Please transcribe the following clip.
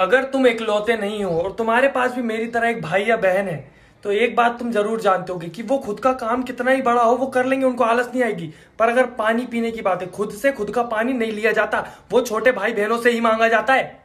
अगर तुम इकलौते नहीं हो और तुम्हारे पास भी मेरी तरह एक भाई या बहन है तो एक बात तुम जरूर जानते होगे कि वो खुद का काम कितना ही बड़ा हो वो कर लेंगे उनको आलस नहीं आएगी पर अगर पानी पीने की बात है खुद से खुद का पानी नहीं लिया जाता वो छोटे भाई बहनों से ही मांगा जाता है